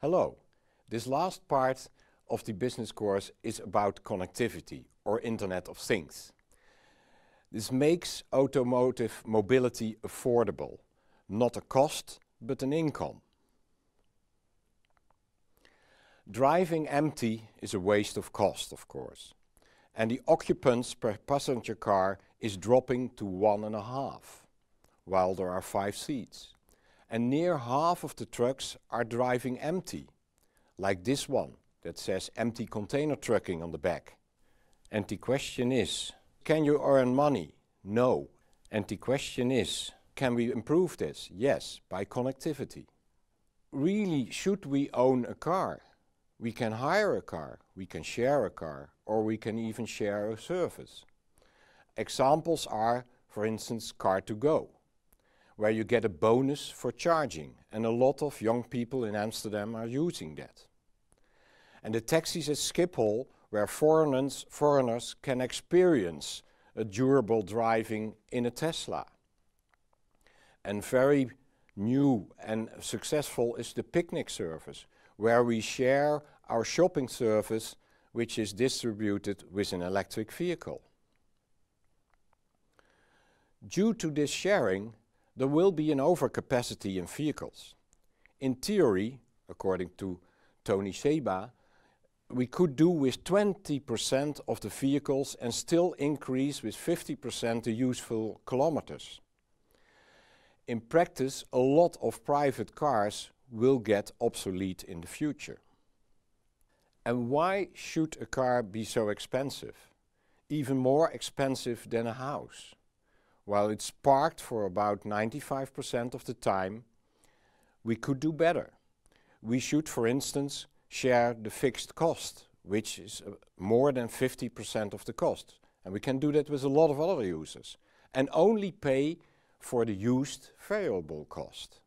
Hello, this last part of the business course is about connectivity or Internet of Things. This makes automotive mobility affordable, not a cost, but an income. Driving empty is a waste of cost, of course, and the occupants per passenger car is dropping to one and a half, while there are five seats and near half of the trucks are driving empty, like this one that says empty container trucking on the back. And the question is, can you earn money? No. And the question is, can we improve this? Yes, by connectivity. Really, should we own a car? We can hire a car, we can share a car, or we can even share a service. Examples are, for instance, Car2Go where you get a bonus for charging, and a lot of young people in Amsterdam are using that. And the taxis at Schiphol, where foreigners, foreigners can experience a durable driving in a Tesla. And very new and successful is the picnic service, where we share our shopping service, which is distributed with an electric vehicle. Due to this sharing, there will be an overcapacity in vehicles. In theory, according to Tony Seba, we could do with 20% of the vehicles and still increase with 50% the useful kilometers. In practice, a lot of private cars will get obsolete in the future. And why should a car be so expensive? Even more expensive than a house. While it's parked for about 95% of the time, we could do better. We should, for instance, share the fixed cost, which is uh, more than 50% of the cost. And we can do that with a lot of other users. And only pay for the used variable cost.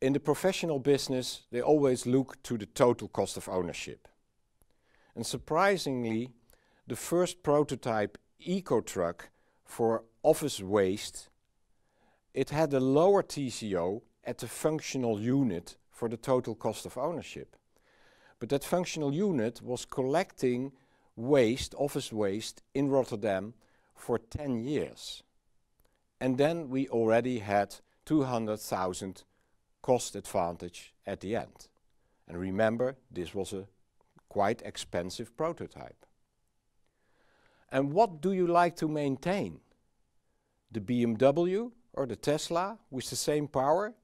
In the professional business, they always look to the total cost of ownership. And surprisingly, the first prototype eco truck for office waste, it had a lower TCO at the functional unit for the total cost of ownership. But that functional unit was collecting waste, office waste, in Rotterdam for 10 years. And then we already had 200,000 cost advantage at the end. And remember, this was a quite expensive prototype. And what do you like to maintain? The BMW or the Tesla with the same power?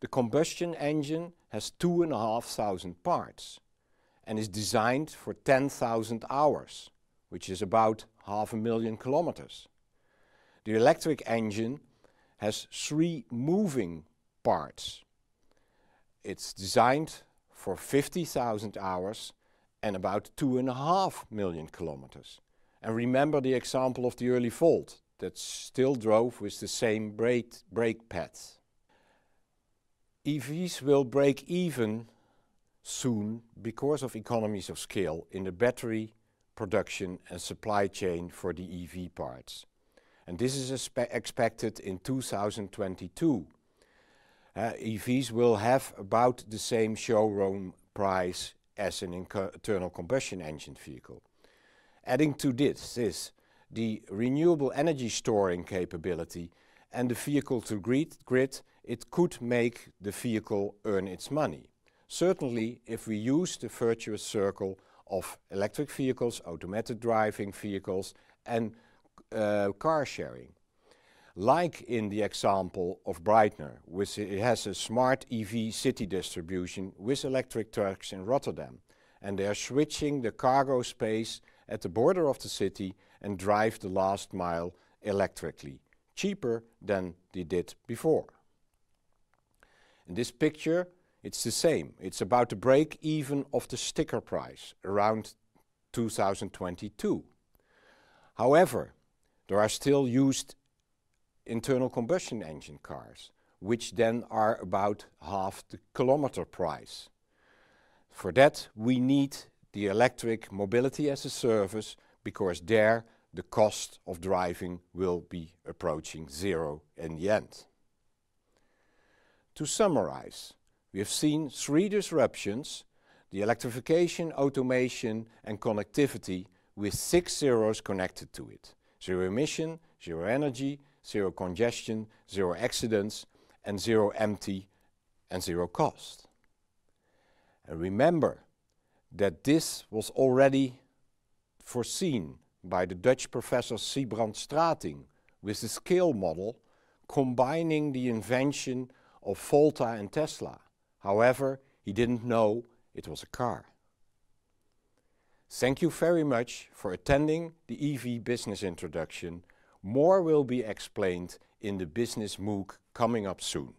The combustion engine has 2,500 parts and is designed for 10,000 hours, which is about half a million kilometers. The electric engine has three moving parts. It's designed for 50,000 hours and about 2.5 million kilometers. And remember the example of the early Volt that still drove with the same brake, brake pads. EVs will break even soon because of economies of scale in the battery production and supply chain for the EV parts. And this is expected in 2022. Uh, EVs will have about the same showroom price as an internal combustion engine vehicle. Adding to this is the renewable energy storing capability and the vehicle to grid, it could make the vehicle earn its money. Certainly, if we use the virtuous circle of electric vehicles, automated driving vehicles and uh, car sharing. Like in the example of Breitner, which has a smart EV city distribution with electric trucks in Rotterdam. And they are switching the cargo space at the border of the city and drive the last mile electrically, cheaper than they did before. In this picture, it's the same. It's about the break even of the sticker price around 2022. However, there are still used internal combustion engine cars, which then are about half the kilometer price. For that, we need the electric mobility as a service because there the cost of driving will be approaching zero in the end. To summarize, we have seen three disruptions, the electrification, automation and connectivity with six zeros connected to it. Zero emission, zero energy, zero congestion, zero accidents and zero empty and zero cost. And remember, that this was already foreseen by the Dutch professor Siebrand Strating with the scale model combining the invention of Volta and Tesla. However, he didn't know it was a car. Thank you very much for attending the EV Business Introduction. More will be explained in the Business MOOC coming up soon.